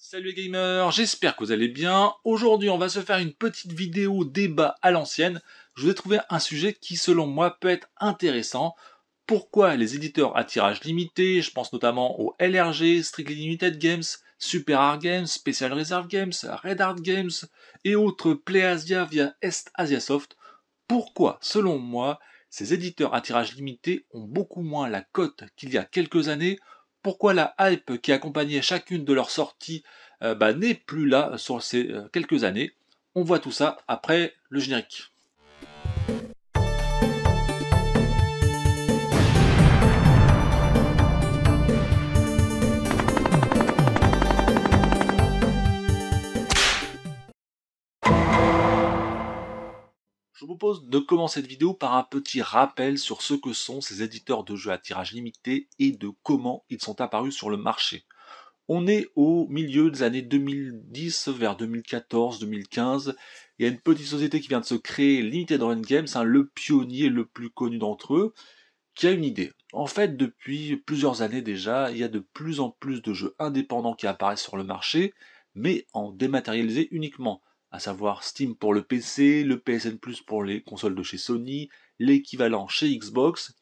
Salut les gamers, j'espère que vous allez bien. Aujourd'hui, on va se faire une petite vidéo débat à l'ancienne. Je vous ai trouvé un sujet qui, selon moi, peut être intéressant. Pourquoi les éditeurs à tirage limité, je pense notamment aux LRG, Strictly Limited Games, Super Art Games, Special Reserve Games, Red Art Games et autres Play Asia via Est Asia Soft, pourquoi, selon moi, ces éditeurs à tirage limité ont beaucoup moins la cote qu'il y a quelques années pourquoi la hype qui accompagnait chacune de leurs sorties euh, bah, n'est plus là sur ces euh, quelques années. On voit tout ça après le générique. Je vous propose de commencer cette vidéo par un petit rappel sur ce que sont ces éditeurs de jeux à tirage limité et de comment ils sont apparus sur le marché. On est au milieu des années 2010 vers 2014-2015. Il y a une petite société qui vient de se créer, Limited Run Games, hein, le pionnier le plus connu d'entre eux, qui a une idée. En fait, depuis plusieurs années déjà, il y a de plus en plus de jeux indépendants qui apparaissent sur le marché, mais en dématérialisé uniquement à savoir Steam pour le PC, le PSN Plus pour les consoles de chez Sony, l'équivalent chez Xbox,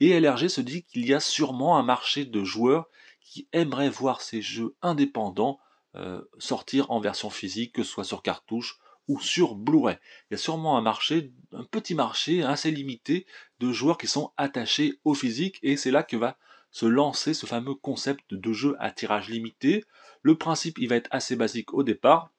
et LRG se dit qu'il y a sûrement un marché de joueurs qui aimeraient voir ces jeux indépendants euh, sortir en version physique, que ce soit sur cartouche ou sur Blu-ray. Il y a sûrement un marché, un petit marché assez limité de joueurs qui sont attachés au physique et c'est là que va se lancer ce fameux concept de jeu à tirage limité. Le principe, il va être assez basique au départ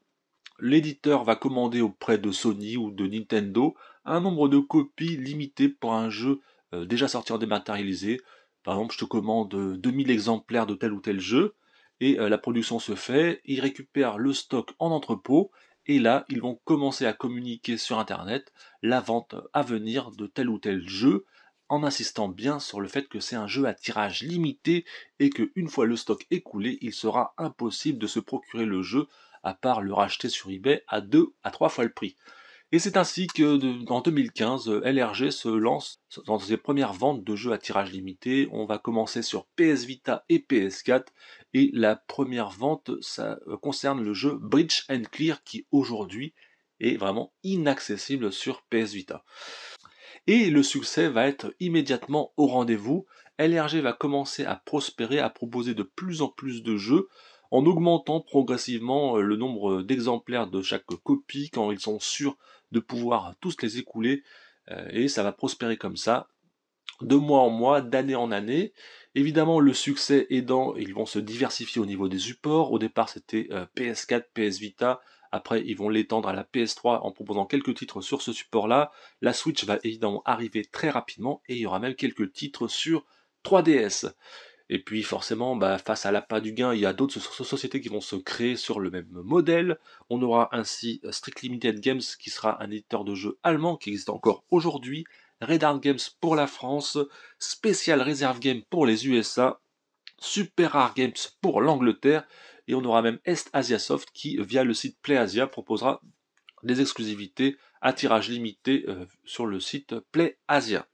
l'éditeur va commander auprès de Sony ou de Nintendo un nombre de copies limitées pour un jeu euh, déjà sorti en dématérialisé. Par exemple, je te commande 2000 euh, exemplaires de tel ou tel jeu, et euh, la production se fait, ils récupèrent le stock en entrepôt, et là, ils vont commencer à communiquer sur Internet la vente à venir de tel ou tel jeu, en insistant bien sur le fait que c'est un jeu à tirage limité et qu'une fois le stock écoulé, il sera impossible de se procurer le jeu à part le racheter sur eBay à deux à trois fois le prix. Et c'est ainsi que, en 2015, LRG se lance dans ses premières ventes de jeux à tirage limité. On va commencer sur PS Vita et PS4. Et la première vente, ça euh, concerne le jeu Bridge and Clear qui aujourd'hui est vraiment inaccessible sur PS Vita. Et le succès va être immédiatement au rendez-vous. LRG va commencer à prospérer, à proposer de plus en plus de jeux en augmentant progressivement euh, le nombre euh, d'exemplaires de chaque copie quand ils sont sûrs de pouvoir tous les écouler euh, et ça va prospérer comme ça de mois en mois, d'année en année. Évidemment, le succès aidant, ils vont se diversifier au niveau des supports. Au départ, c'était PS4, PS Vita. Après, ils vont l'étendre à la PS3 en proposant quelques titres sur ce support-là. La Switch va évidemment arriver très rapidement et il y aura même quelques titres sur 3DS. Et puis forcément, bah, face à l'appât du gain, il y a d'autres sociétés qui vont se créer sur le même modèle. On aura ainsi euh, Strict Limited Games qui sera un éditeur de jeux allemand qui existe encore aujourd'hui, Red Art Games pour la France, Special Reserve Games pour les USA, Super Rare Games pour l'Angleterre, et on aura même Est Asia Soft qui, via le site Play Asia proposera des exclusivités à tirage limité euh, sur le site Play Asia.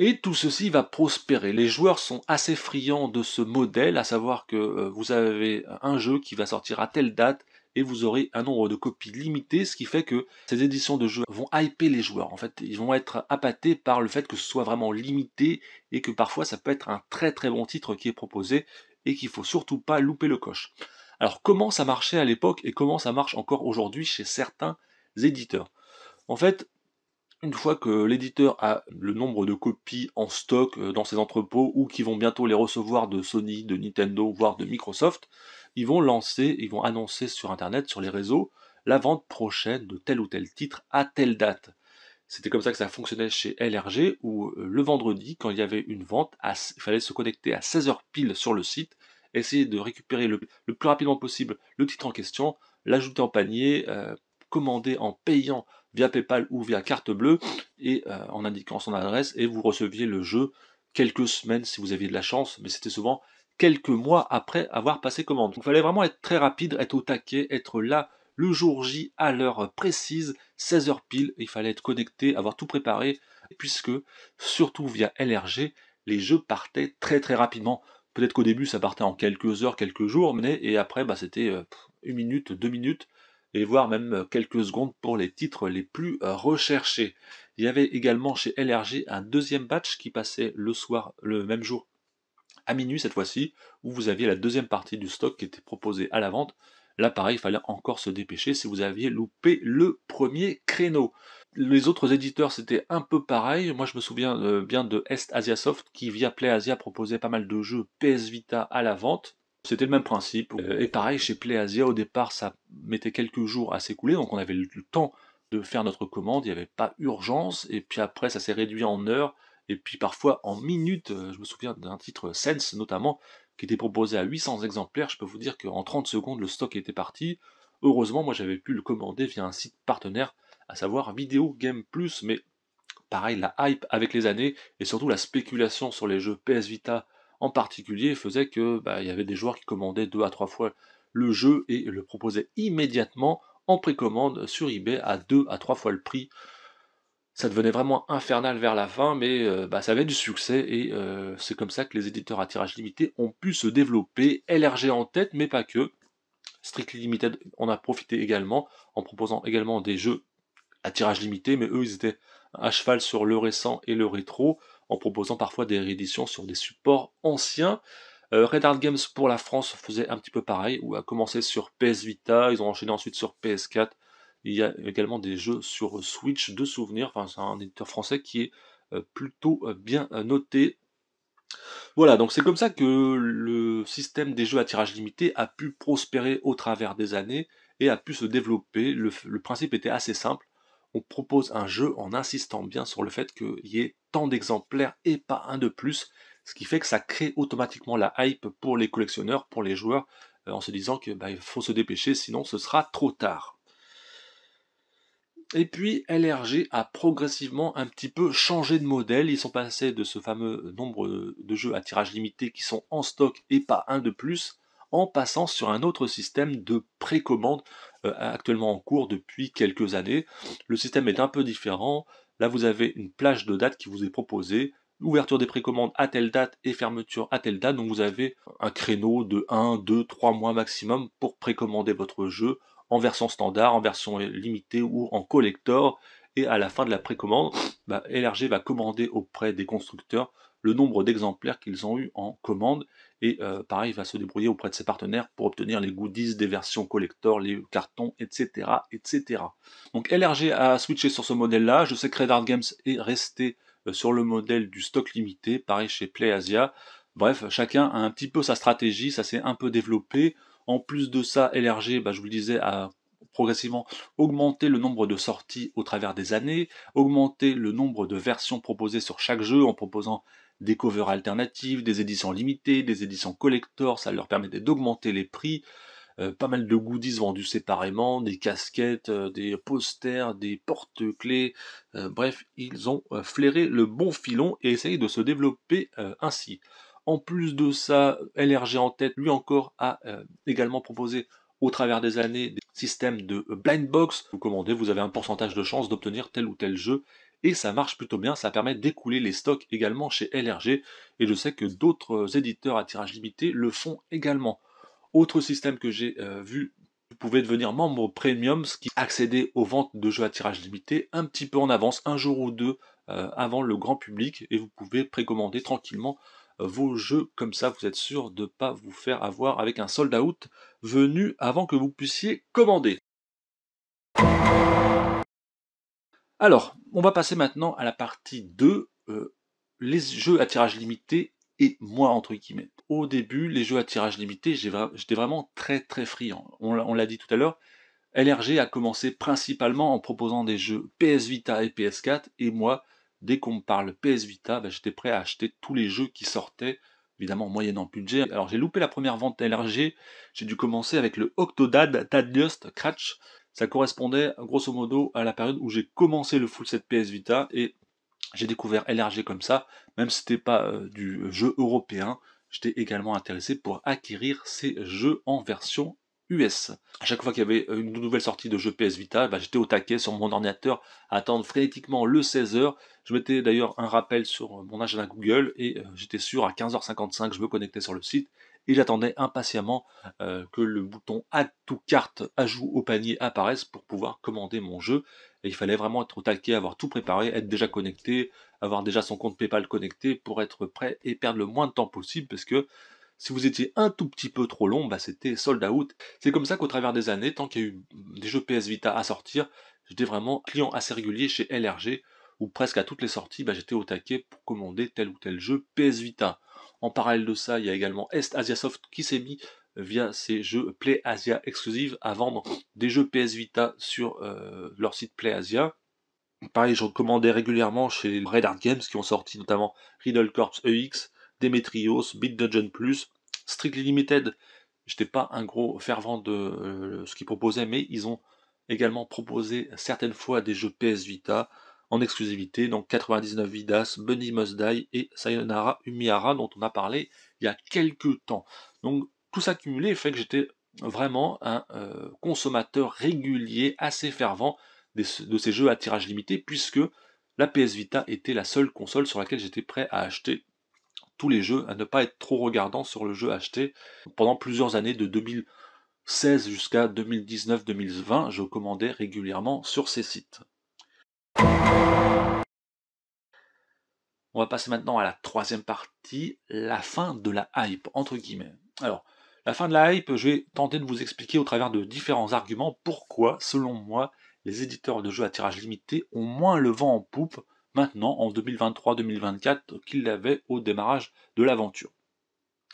Et tout ceci va prospérer. Les joueurs sont assez friands de ce modèle, à savoir que euh, vous avez un jeu qui va sortir à telle date et vous aurez un nombre de copies limité, ce qui fait que ces éditions de jeux vont hyper les joueurs. En fait, ils vont être appâtés par le fait que ce soit vraiment limité et que parfois ça peut être un très très bon titre qui est proposé et qu'il faut surtout pas louper le coche. Alors comment ça marchait à l'époque et comment ça marche encore aujourd'hui chez certains éditeurs En fait, une fois que l'éditeur a le nombre de copies en stock euh, dans ses entrepôts ou qu'ils vont bientôt les recevoir de Sony, de Nintendo, voire de Microsoft, ils vont lancer, ils vont annoncer sur Internet, sur les réseaux, la vente prochaine de tel ou tel titre à telle date. C'était comme ça que ça fonctionnait chez LRG, où euh, le vendredi, quand il y avait une vente, il fallait se connecter à 16h pile sur le site, essayer de récupérer le, plus rapidement possible le titre en question, l'ajouter en panier, euh, commander en payant via PayPal ou via carte bleue et euh, en indiquant son adresse et vous receviez le jeu quelques semaines si vous aviez de la chance, mais c'était souvent quelques mois après avoir passé commande. Donc il fallait vraiment être très rapide, être au taquet, être là le jour J à l'heure précise, 16h pile, il fallait être connecté, avoir tout préparé, puisque surtout via LRG, les jeux partaient très très rapidement. Peut-être qu'au début ça partait en quelques heures, quelques jours, mais et après bah, c'était euh, une minute, deux minutes, et voire même euh, quelques secondes pour les titres les plus euh, recherchés. Il y avait également chez LRG un deuxième batch qui passait le soir, le même jour, à minuit cette fois-ci, où vous aviez la deuxième partie du stock qui était proposée à la vente. Là, pareil, il fallait encore se dépêcher si vous aviez loupé le premier créneau. Les autres éditeurs, c'était un peu pareil. Moi, je me souviens euh, bien de Est Asia Soft, qui via Play Asia proposait pas mal de jeux PS Vita à la vente. C'était le même principe. Euh, et pareil, chez PlayAsia, au départ, ça mettait quelques jours à s'écouler, donc on avait le temps de faire notre commande, il n'y avait pas urgence, et puis après, ça s'est réduit en heures, et puis parfois en minutes. Euh, je me souviens d'un titre Sense, notamment, qui était proposé à 800 exemplaires. Je peux vous dire qu'en 30 secondes, le stock était parti. Heureusement, moi, j'avais pu le commander via un site partenaire, à savoir Video Game Plus, mais pareil, la hype avec les années, et surtout la spéculation sur les jeux PS Vita en particulier faisait que bah, il y avait des joueurs qui commandaient deux à trois fois le jeu et le proposaient immédiatement en précommande sur eBay à deux à trois fois le prix. Ça devenait vraiment infernal vers la fin, mais euh, bah, ça avait du succès et euh, c'est comme ça que les éditeurs à tirage limité ont pu se développer. LRG en tête, mais pas que. Strictly Limited en a profité également en proposant également des jeux à tirage limité, mais eux ils étaient à cheval sur le récent et le rétro en proposant parfois des rééditions sur des supports anciens. Euh, Red Hard Games pour la France faisait un petit peu pareil, ou a commencé sur PS Vita, ils ont enchaîné ensuite sur PS4. Il y a également des jeux sur Switch de souvenirs, enfin c'est un éditeur français qui est euh, plutôt euh, bien noté. Voilà, donc c'est comme ça que le système des jeux à tirage limité a pu prospérer au travers des années et a pu se développer. le principe était assez simple, on propose un jeu en insistant bien sur le fait qu'il y ait tant d'exemplaires et pas un de plus, ce qui fait que ça crée automatiquement la hype pour les collectionneurs, pour les joueurs, euh, en se disant qu'il bah, faut se dépêcher, sinon ce sera trop tard. Et puis LRG a progressivement un petit peu changé de modèle. Ils sont passés de ce fameux nombre de jeux à tirage limité qui sont en stock et pas un de plus, en passant sur un autre système de précommande euh, actuellement en cours depuis quelques années. Le système est un peu différent. Là, vous avez une plage de date qui vous est proposée. Ouverture des précommandes à telle date et fermeture à telle date. Donc vous avez un créneau de 1, 2, 3 mois maximum pour précommander votre jeu en version standard, en version limitée ou en collector. Et à la fin de la précommande, bah, LRG va commander auprès des constructeurs le nombre d'exemplaires qu'ils ont eu en commande. Et euh, pareil, il va se débrouiller auprès de ses partenaires pour obtenir les goodies des versions collector, les cartons, etc. etc. Donc LRG a switché sur ce modèle-là. Je sais que Red Hard Games est resté euh, sur le modèle du stock limité, pareil chez PlayAsia. Bref, chacun a un petit peu sa stratégie, ça s'est un peu développé. En plus de ça, LRG, bah, je vous le disais, a progressivement augmenté le nombre de sorties au travers des années, augmenté le nombre de versions proposées sur chaque jeu en proposant des covers alternatives, des éditions limitées, des éditions collector, ça leur permettait d'augmenter les prix. Euh, pas mal de goodies vendus séparément, des casquettes, euh, des posters, des porte-clés. Euh, bref, ils ont flairé le bon filon et essayé de se développer ainsi. En plus de ça, LRG en tête, lui encore, a également proposé au travers des années des systèmes de blind box. Vous commandez, vous avez un pourcentage de chance d'obtenir tel ou tel jeu et ça marche plutôt bien, ça permet d'écouler les stocks également chez LRG et je sais que d'autres euh, éditeurs à tirage limité le font également. Autre système que j'ai euh, vu, vous pouvez devenir membre premium, ce qui accédait aux ventes de jeux à tirage limité un petit peu en avance, un jour ou deux euh, avant le grand public et vous pouvez précommander tranquillement vos jeux comme ça vous êtes sûr de ne pas vous faire avoir avec un sold out venu avant que vous puissiez commander. Alors, on va passer maintenant à la partie 2, euh, les jeux à tirage limité et moi entre guillemets. Au début, les jeux à tirage limité, j'étais vraiment très très friand. On l'a dit tout à l'heure, LRG a commencé principalement en proposant des jeux PS Vita et PS4, et moi, dès qu'on me parle PS Vita, ben, j'étais prêt à acheter tous les jeux qui sortaient, évidemment moyennant budget. Alors j'ai loupé la première vente LRG, j'ai dû commencer avec le Octodad d'Adniost Cratch, ça correspondait grosso modo à la période où j'ai commencé le full set PS Vita et j'ai découvert LRG comme ça, même si ce n'était pas euh, du jeu européen, j'étais également intéressé pour acquérir ces jeux en version US. À chaque fois qu'il y avait une nouvelle sortie de jeu PS Vita, bah, j'étais au taquet sur mon ordinateur à attendre frénétiquement le 16h. Je mettais d'ailleurs un rappel sur mon agenda Google et euh, j'étais sûr à 15h55 je me connectais sur le site et j'attendais impatiemment euh, que le bouton Add to carte ajout au panier apparaisse pour pouvoir commander mon jeu. Et il fallait vraiment être au taquet, avoir tout préparé, être déjà connecté, avoir déjà son compte PayPal connecté pour être prêt et perdre le moins de temps possible parce que si vous étiez un tout petit peu trop long, bah c'était sold out. C'est comme ça qu'au travers des années, tant qu'il y a eu des jeux PS Vita à sortir, j'étais vraiment client assez régulier chez LRG, où presque à toutes les sorties, bah, j'étais au taquet pour commander tel ou tel jeu PS Vita. En parallèle de ça, il y a également Est Asia Soft qui s'est mis euh, via ses jeux Play Asia exclusives à vendre des jeux PS Vita sur euh, leur site Play Asia. Pareil, je recommandais régulièrement chez Red Art Games qui ont sorti notamment Riddle Corps EX, Demetrios, Beat Dungeon Plus, Strictly Limited. J'étais pas un gros fervent de euh, ce qu'ils proposaient, mais ils ont également proposé certaines fois des jeux PS Vita en exclusivité. Donc 99 Vidas, Bunny Die et Sayonara Umihara dont on a parlé il y a quelques temps. Donc tout ça cumulé fait que j'étais vraiment un euh, consommateur régulier, assez fervent de ces jeux à tirage limité, puisque la PS Vita était la seule console sur laquelle j'étais prêt à acheter tous les jeux, à ne pas être trop regardant sur le jeu acheté. Pendant plusieurs années, de 2016 jusqu'à 2019-2020, je commandais régulièrement sur ces sites. On va passer maintenant à la troisième partie, la fin de la hype, entre guillemets. Alors, la fin de la hype, je vais tenter de vous expliquer au travers de différents arguments pourquoi, selon moi, les éditeurs de jeux à tirage limité ont moins le vent en poupe maintenant en 2023-2024 qu'ils l'avaient au démarrage de l'aventure.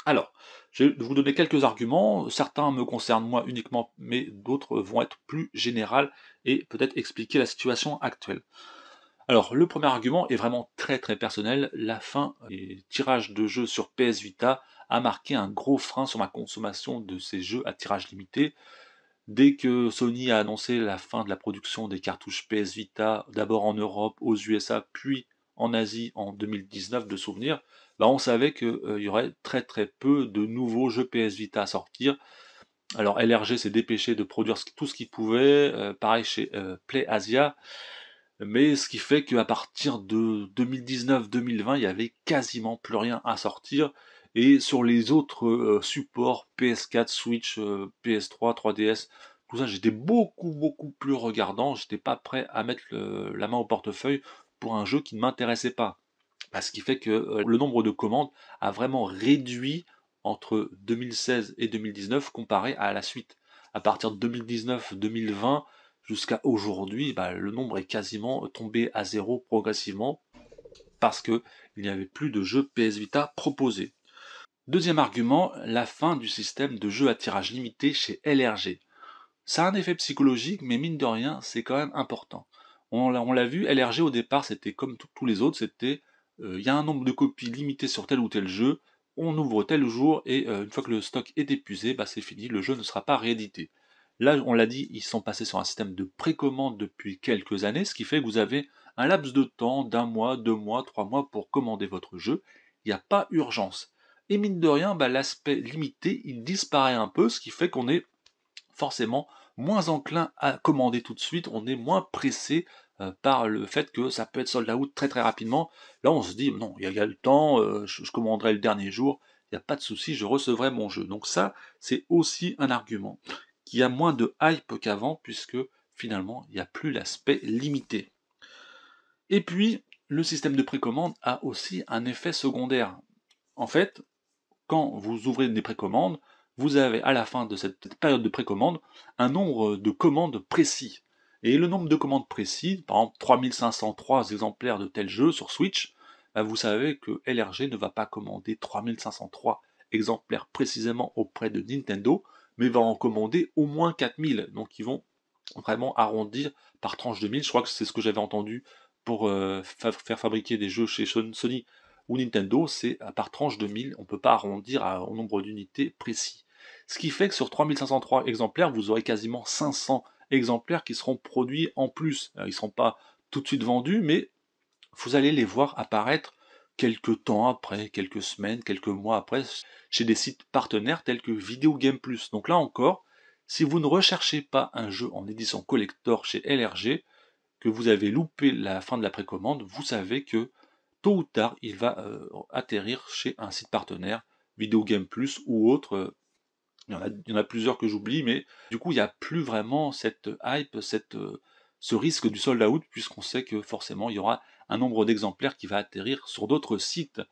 Alors, je vais vous donner quelques arguments, certains me concernent moi uniquement, mais d'autres vont être plus générales et peut-être expliquer la situation actuelle. Alors le premier argument est vraiment très très personnel, la fin des tirages de jeux sur PS Vita a marqué un gros frein sur ma consommation de ces jeux à tirage limité. Dès que Sony a annoncé la fin de la production des cartouches PS Vita, d'abord en Europe, aux USA, puis en Asie en 2019 de souvenirs, bah, on savait qu'il euh, y aurait très très peu de nouveaux jeux PS Vita à sortir. Alors LRG s'est dépêché de produire tout ce qu'il pouvait, euh, pareil chez euh, Play Asia. Mais ce qui fait qu'à partir de 2019-2020, il n'y avait quasiment plus rien à sortir. Et sur les autres euh, supports, PS4, Switch, euh, PS3, 3DS, tout ça, j'étais beaucoup, beaucoup plus regardant. J'étais pas prêt à mettre la main au portefeuille pour un jeu qui ne m'intéressait pas. ce qui fait que euh, le nombre de commandes a vraiment réduit entre 2016 et 2019 comparé à la suite. À partir de 2019-2020, jusqu'à aujourd'hui, bah, le nombre est quasiment tombé à zéro progressivement parce qu'il n'y avait plus de jeux PS Vita proposés. Deuxième argument, la fin du système de jeux à tirage limité chez LRG. Ça a un effet psychologique, mais mine de rien, c'est quand même important. On l'a vu, LRG au départ, c'était comme tous les autres, c'était euh, il y a un nombre de copies limitées sur tel ou tel jeu, on ouvre tel jour et euh, une fois que le stock est épuisé, bah, c'est fini, le jeu ne sera pas réédité. Là, on l'a dit, ils sont passés sur un système de précommande depuis quelques années, ce qui fait que vous avez un laps de temps d'un mois, deux mois, trois mois pour commander votre jeu. Il n'y a pas urgence. Et mine de rien, bah, l'aspect limité, il disparaît un peu, ce qui fait qu'on est forcément moins enclin à commander tout de suite, on est moins pressé euh, par le fait que ça peut être sold out très très rapidement. Là, on se dit, non, il y, a le temps, euh, je, je commanderai le dernier jour, il n'y a pas de souci, je recevrai mon jeu. Donc ça, c'est aussi un argument il y a moins de hype qu'avant, puisque finalement, il n'y a plus l'aspect limité. Et puis, le système de précommande a aussi un effet secondaire. En fait, quand vous ouvrez des précommandes, vous avez à la fin de cette période de précommande un nombre de commandes précis. Et le nombre de commandes précis, par exemple 3503 exemplaires de tel jeu sur Switch, bah, vous savez que LRG ne va pas commander 3503 exemplaires précisément auprès de Nintendo, mais va en commander au moins 4000. Donc ils vont vraiment arrondir par tranche de 1000. Je crois que c'est ce que j'avais entendu pour euh, faire fabriquer des jeux chez Sony ou Nintendo, c'est euh, par tranche de 1000, on ne peut pas arrondir au nombre d'unités précis. Ce qui fait que sur 3503 exemplaires, vous aurez quasiment 500 exemplaires qui seront produits en plus. ils ne seront pas tout de suite vendus, mais vous allez les voir apparaître quelques temps après, quelques semaines, quelques mois après, chez des sites partenaires tels que Video Game Plus. Donc là encore, si vous ne recherchez pas un jeu en édition collector chez LRG, que vous avez loupé la fin de la précommande, vous savez que tôt ou tard, il va euh, atterrir chez un site partenaire, Video Game Plus ou autre. il, y en a, plusieurs que j'oublie, mais du coup, il n'y a plus vraiment cette hype, cette, euh, ce risque du sold out, puisqu'on sait que forcément, il y aura un nombre d'exemplaires qui va atterrir sur d'autres sites.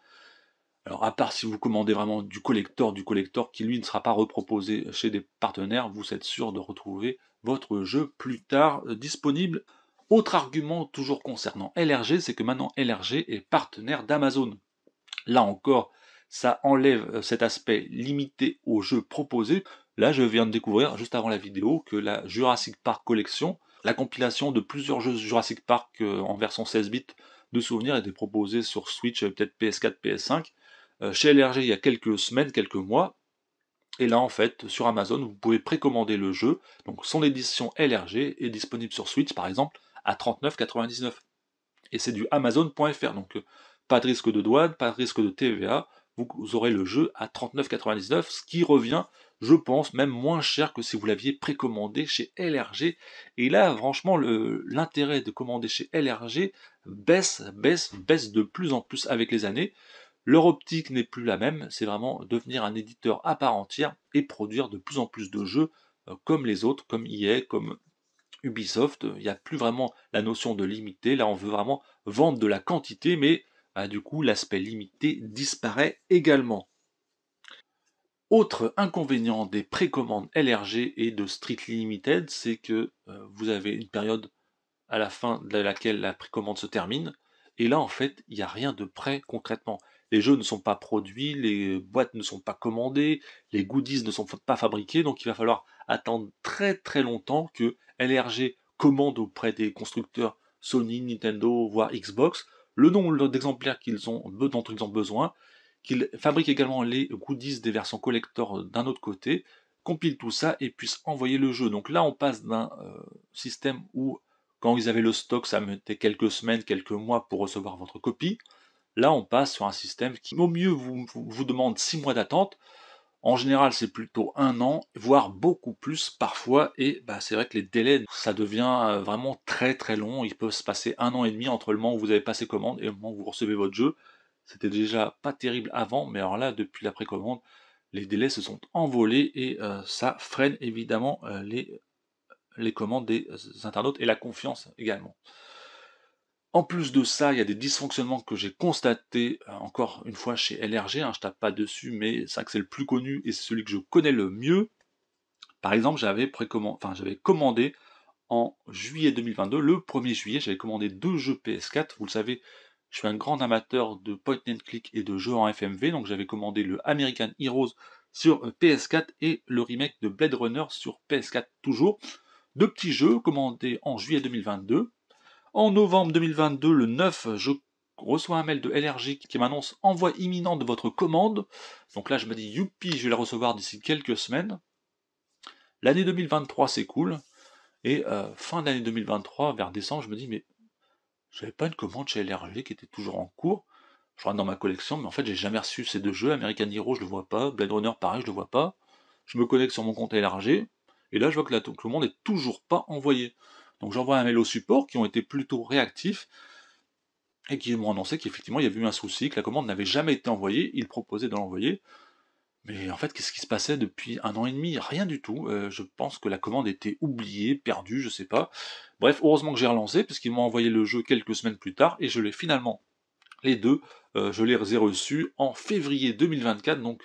Alors à part si vous commandez vraiment du collector, du collector qui lui ne sera pas reproposé chez des partenaires, vous êtes sûr de retrouver votre jeu plus tard euh, disponible. Autre argument toujours concernant LRG, c'est que maintenant LRG est partenaire d'Amazon. Là encore, ça enlève euh, cet aspect limité aux jeux proposés. Là, je viens de découvrir, juste avant la vidéo, que la Jurassic Park Collection, la compilation de plusieurs jeux Jurassic Park euh, en version 16 bits de souvenirs était proposée sur Switch, euh, peut-être PS4, PS5. Euh, chez LRG, il y a quelques semaines, quelques mois, et là, en fait, sur Amazon, vous pouvez précommander le jeu. Donc, son édition LRG est disponible sur Switch, par exemple, à 39,99. Et c'est du Amazon.fr. Donc, pas de risque de douane, pas de risque de TVA. Vous aurez le jeu à 39,99, ce qui revient je pense, même moins cher que si vous l'aviez précommandé chez LRG. Et là, franchement, l'intérêt de commander chez LRG baisse, baisse, baisse de plus en plus avec les années. Leur optique n'est plus la même, c'est vraiment devenir un éditeur à part entière et produire de plus en plus de jeux euh, comme les autres, comme EA, comme Ubisoft. Il n'y a plus vraiment la notion de limité, là on veut vraiment vendre de la quantité, mais bah, du coup l'aspect limité disparaît également. Autre inconvénient des précommandes LRG et de Street Limited, c'est que euh, vous avez une période à la fin de laquelle la précommande se termine, et là en fait il n'y a rien de prêt concrètement. Les jeux ne sont pas produits, les boîtes ne sont pas commandées, les goodies ne sont pas fabriqués, donc il va falloir attendre très très longtemps que LRG commande auprès des constructeurs Sony, Nintendo, voire Xbox, le nombre d'exemplaires qu'ils dont ils ont besoin, qu'il fabrique également les goodies des versions collector euh, d'un autre côté, compile tout ça et puisse envoyer le jeu. Donc là, on passe d'un euh, système où, quand ils avaient le stock, ça mettait quelques semaines, quelques mois pour recevoir votre copie. Là, on passe sur un système qui, au mieux, vous, demande six mois d'attente. En général, c'est plutôt un an, voire beaucoup plus parfois. Et bah, c'est vrai que les délais, ça devient euh, vraiment très très long. Il peut se passer un an et demi entre le moment où vous avez passé commande et le moment où vous recevez votre jeu. C'était déjà pas terrible avant, mais alors là, depuis la précommande, les délais se sont envolés et euh, ça freine évidemment euh, les, euh, les commandes des internautes et la confiance également. En plus de ça, il y a des dysfonctionnements que j'ai constatés encore une fois chez LRG. je hein, je tape pas dessus, mais c'est vrai que c'est le plus connu et c'est celui que je connais le mieux. Par exemple, j'avais enfin j'avais commandé en juillet 2022, le 1er juillet, j'avais commandé deux jeux PS4. Vous le savez, je suis un grand amateur de point and click et de jeux en FMV, donc j'avais commandé le American Heroes sur euh, PS4 et le remake de Blade Runner sur PS4 toujours. Deux petits jeux commandés en juillet 2022. En novembre 2022, le 9, je reçois un mail de LRJ qui m'annonce envoi imminent de votre commande. Donc là, je me dis, youpi, je vais la recevoir d'ici quelques semaines. L'année 2023, c'est cool. Et euh, fin d'année 2023, vers décembre, je me dis, mais n'avais pas une commande chez LRG qui était toujours en cours. Je rentre dans ma collection, mais en fait, j'ai jamais reçu ces deux jeux. American Hero, je le vois pas. Blade Runner, pareil, je le vois pas. Je me connecte sur mon compte LRG. Et là, je vois que la commande n'est toujours pas envoyée. Donc, j'envoie un mail au support qui ont été plutôt réactifs et qui m'ont annoncé qu'effectivement, il y avait eu un souci, que la commande n'avait jamais été envoyée. Ils proposaient de l'envoyer. Mais en fait, qu'est-ce qui se passait depuis un an et demi Rien du tout. Euh, je pense que la commande était oubliée, perdue, je sais pas. Bref, heureusement que j'ai relancé, parce qu'ils m'ont envoyé le jeu quelques semaines plus tard, et je l'ai finalement, les deux, euh, je les ai reçus en février 2024, donc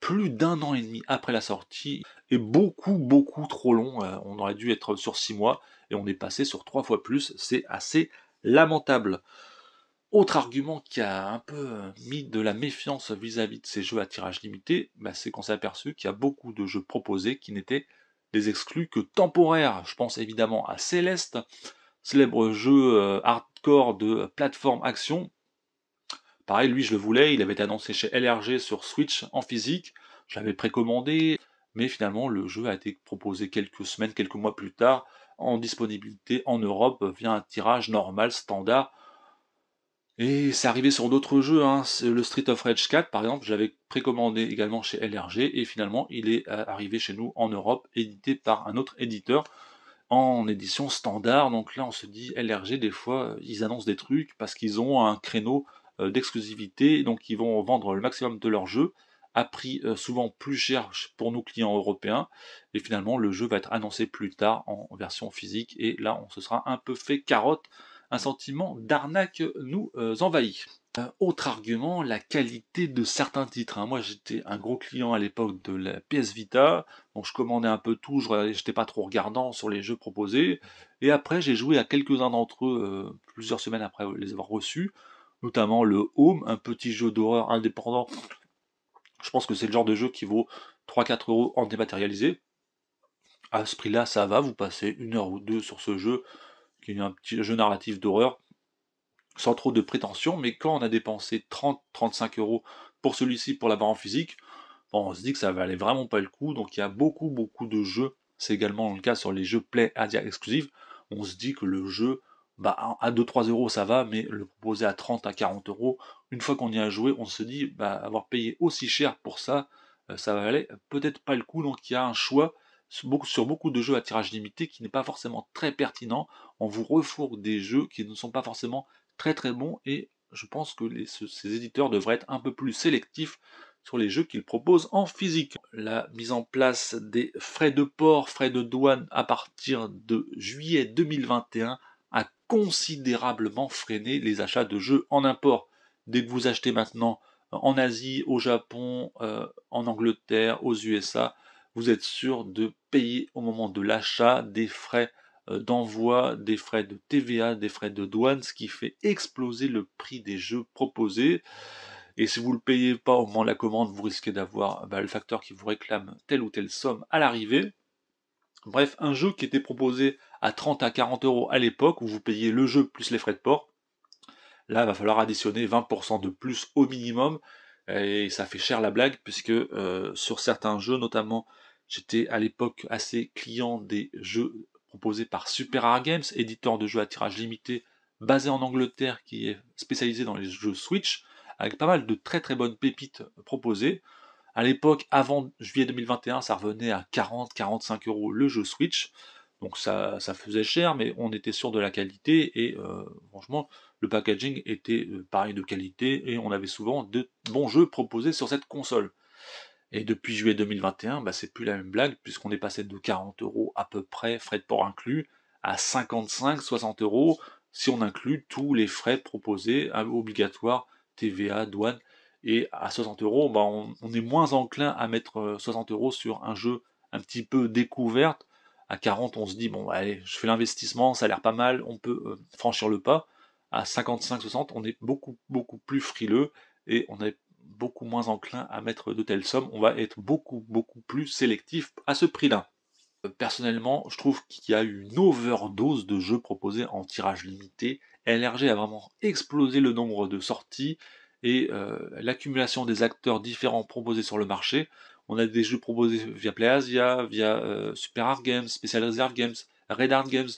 plus d'un an et demi après la sortie, et beaucoup, beaucoup trop long. Euh, on aurait dû être sur six mois, et on est passé sur trois fois plus. C'est assez lamentable. Autre argument qui a un peu euh, mis de la méfiance vis-à-vis de ces jeux à tirage limité, bah, c'est qu'on s'est aperçu qu'il y a beaucoup de jeux proposés qui n'étaient des exclus que temporaires. Je pense évidemment à Céleste, célèbre jeu euh, hardcore de plateforme action. Pareil, lui je le voulais, il avait été annoncé chez LRG sur Switch en physique, je l'avais précommandé, mais finalement le jeu a été proposé quelques semaines, quelques mois plus tard en disponibilité en Europe via un tirage normal, standard, et c'est arrivé sur d'autres jeux, hein. le Street of Rage 4 par exemple, j'avais précommandé également chez LRG et finalement il est euh, arrivé chez nous en Europe, édité par un autre éditeur en édition standard. Donc là on se dit LRG des fois euh, ils annoncent des trucs parce qu'ils ont un créneau euh, d'exclusivité, donc ils vont vendre le maximum de leur jeux, à prix souvent plus cher pour nos clients européens. Et finalement, le jeu va être annoncé plus tard en version physique. Et là, on se sera un peu fait carotte un sentiment d'arnaque nous euh, envahit. Euh, autre argument, la qualité de certains titres. Hein. Moi, j'étais un gros client à l'époque de la PS Vita, donc je commandais un peu tout, je n'étais pas trop regardant sur les jeux proposés. Et après, j'ai joué à quelques-uns d'entre eux euh, plusieurs semaines après les avoir reçus, notamment le Home, un petit jeu d'horreur indépendant. Je pense que c'est le genre de jeu qui vaut 3-4 euros en dématérialisé. À ce prix-là, ça va, vous passez une heure ou deux sur ce jeu qui est un petit jeu narratif d'horreur, sans trop de prétention, mais quand on a dépensé 30-35 euros pour celui-ci pour l'avoir en physique, on se dit que ça valait vraiment pas le coup. Donc il y a beaucoup, beaucoup de jeux. C'est également le cas sur les jeux Play Asia Exclusive, On se dit que le jeu, bah, à 2-3 euros ça va, mais le proposer à 30 à 40 euros, une fois qu'on y a joué, on se dit, bah, avoir payé aussi cher pour ça, euh, ça valait peut-être pas le coup. Donc il y a un choix sur beaucoup de jeux à tirage limité qui n'est pas forcément très pertinent. On vous refourgue des jeux qui ne sont pas forcément très très bons et je pense que ces éditeurs devraient être un peu plus sélectifs sur les jeux qu'ils proposent en physique. La mise en place des frais de port, frais de douane à partir de juillet 2021 a considérablement freiné les achats de jeux en import. Dès que vous achetez maintenant en Asie, au Japon, euh, en Angleterre, aux USA, vous êtes sûr de payer au moment de l'achat des frais euh, d'envoi, des frais de TVA, des frais de douane, ce qui fait exploser le prix des jeux proposés. Et si vous ne le payez pas au moment de la commande, vous risquez d'avoir euh, bah, le facteur qui vous réclame telle ou telle somme à l'arrivée. Bref, un jeu qui était proposé à 30 à 40 euros à l'époque, où vous payez le jeu plus les frais de port, là, il va falloir additionner 20% de plus au minimum et ça fait cher la blague, puisque euh, sur certains jeux, notamment, j'étais à l'époque assez client des jeux proposés par Super Games, éditeur de jeux à tirage limité, basé en Angleterre, qui est spécialisé dans les jeux Switch, avec pas mal de très très bonnes pépites proposées. À l'époque, avant juillet 2021, ça revenait à 40-45 euros le jeu Switch. Donc ça, faisait cher, mais on était sûr de la qualité et euh, franchement, le packaging était euh, pareil de qualité et on avait souvent de bons jeux proposés sur cette console. Et depuis juillet 2021, bah, c'est plus la même blague puisqu'on est passé de 40 euros à peu près, frais de port inclus, à 55-60 euros si on inclut tous les frais proposés ah, obligatoires, TVA, douane. Et à 60 euros, bah, on, on est moins enclin à mettre 60 euh, euros sur un jeu un petit peu découverte à 40, on se dit, bon, allez, je fais l'investissement, ça a l'air pas mal, on peut euh, franchir le pas. À 55-60, on est beaucoup, beaucoup plus frileux et on est beaucoup moins enclin à mettre de telles sommes. On va être beaucoup, beaucoup plus sélectif à ce prix-là. Euh, personnellement, je trouve qu'il y a eu une overdose de jeux proposés en tirage limité. LRG a vraiment explosé le nombre de sorties et euh, l'accumulation des acteurs différents proposés sur le marché on a des jeux proposés via PlayAsia, via euh, Super Art Games, Special Reserve Games, Red Art Games.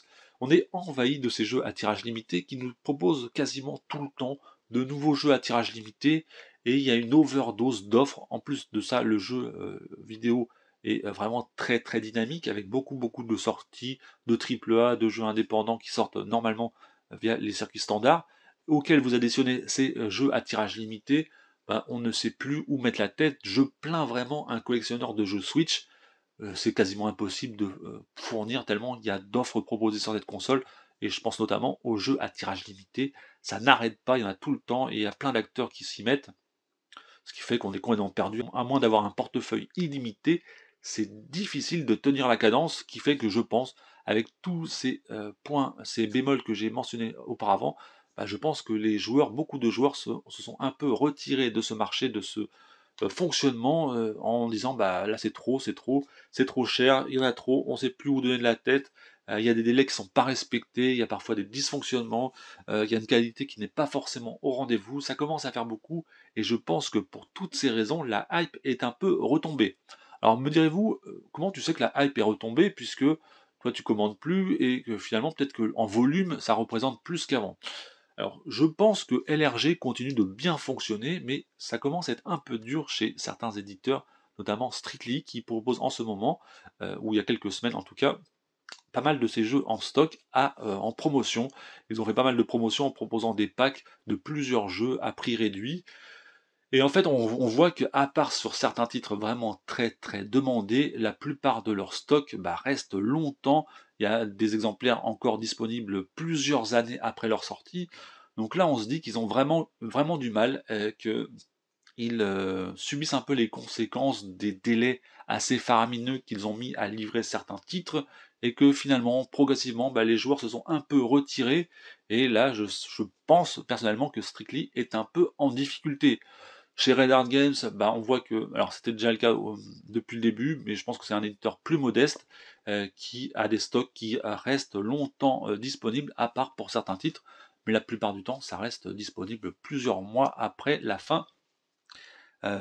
On est envahi de ces jeux à tirage limité qui nous proposent quasiment tout le temps de nouveaux jeux à tirage limité et il y a une overdose d'offres. En plus de ça, le jeu euh, vidéo est euh, vraiment très très dynamique avec beaucoup beaucoup de sorties de triple A, de jeux indépendants qui sortent normalement via les circuits standards auxquels vous additionnez ces jeux à tirage limité bah, on ne sait plus où mettre la tête. Je plains vraiment un collectionneur de jeux Switch. Euh, c'est quasiment impossible de euh, fournir tellement il y a d'offres proposées sur cette console. Et je pense notamment aux jeux à tirage limité. Ça n'arrête pas, il y en a tout le temps et il y a plein d'acteurs qui s'y mettent. Ce qui fait qu'on est complètement perdu. À moins d'avoir un portefeuille illimité, c'est difficile de tenir la cadence. Ce qui fait que je pense, avec tous ces euh, points, ces bémols que j'ai mentionnés auparavant, bah, je pense que les joueurs, beaucoup de joueurs se, sont un peu retirés de ce marché, de ce euh, fonctionnement, euh, en disant bah, là c'est trop, c'est trop, c'est trop cher, il y en a trop, on ne sait plus où donner de la tête, euh, il y a des délais qui ne sont pas respectés, il y a parfois des dysfonctionnements, il y a une qualité qui n'est pas forcément au rendez-vous, ça commence à faire beaucoup, et je pense que pour toutes ces raisons, la hype est un peu retombée. Alors me direz-vous, comment tu sais que la hype est retombée, puisque toi tu commandes plus, et que finalement peut-être qu'en volume, ça représente plus qu'avant alors, je pense que LRG continue de bien fonctionner, mais ça commence à être un peu dur chez certains éditeurs, notamment Strictly, qui propose en ce moment, euh, ou il y a quelques semaines en tout cas, pas mal de ces jeux en stock à, euh, en promotion. Ils ont fait pas mal de promotions en proposant des packs de plusieurs jeux à prix réduit. Et en fait, on, voit que, à part sur certains titres vraiment très très demandés, la plupart de leurs stocks bah, restent reste longtemps il y a des exemplaires encore disponibles plusieurs années après leur sortie. Donc là, on se dit qu'ils ont vraiment, vraiment du mal, euh, qu'ils euh, subissent un peu les conséquences des délais assez faramineux qu'ils ont mis à livrer certains titres, et que finalement, progressivement, bah, les joueurs se sont un peu retirés. Et là, je, pense personnellement que Strictly est un peu en difficulté. Chez Red Art Games, bah, on voit que, alors c'était déjà le cas euh, depuis le début, mais je pense que c'est un éditeur plus modeste, euh, qui a des stocks qui euh, restent longtemps euh, disponibles, à part pour certains titres, mais la plupart du temps, ça reste disponible plusieurs mois après la fin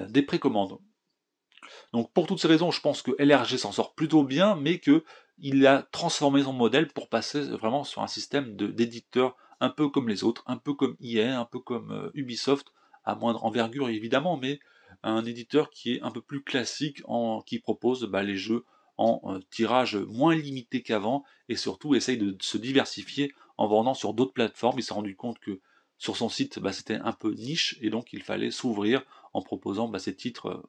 des précommandes. Donc pour toutes ces raisons, je pense que LRG s'en sort plutôt bien, mais qu'il a transformé son modèle pour passer vraiment sur un système d'éditeurs un peu comme les autres, un peu comme EA, un peu comme Ubisoft, à moindre envergure évidemment, mais un éditeur qui est un peu plus classique, en, qui propose bah, les jeux en euh, tirage moins limité qu'avant et surtout essaye de se diversifier en vendant sur d'autres plateformes. Il s'est rendu compte que sur son site, bah, c'était un peu niche et donc il fallait s'ouvrir en proposant bah, ses titres euh,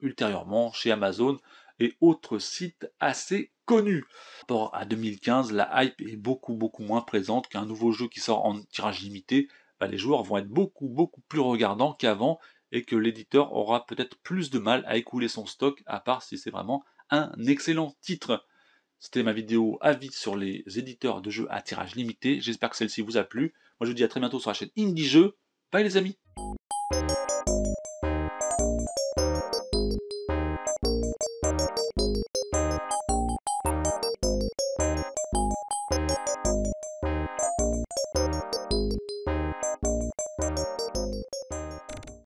ultérieurement chez Amazon et autres sites assez connus. Par à 2015, la hype est beaucoup beaucoup moins présente qu'un nouveau jeu qui sort en tirage limité. Bah, les joueurs vont être beaucoup beaucoup plus regardants qu'avant et que l'éditeur aura peut-être plus de mal à écouler son stock à part si c'est vraiment un excellent titre. C'était ma vidéo avis sur les éditeurs de jeux à tirage limité. J'espère que celle-ci vous a plu. Moi, je vous dis à très bientôt sur la chaîne Indie Jeux. Bye les amis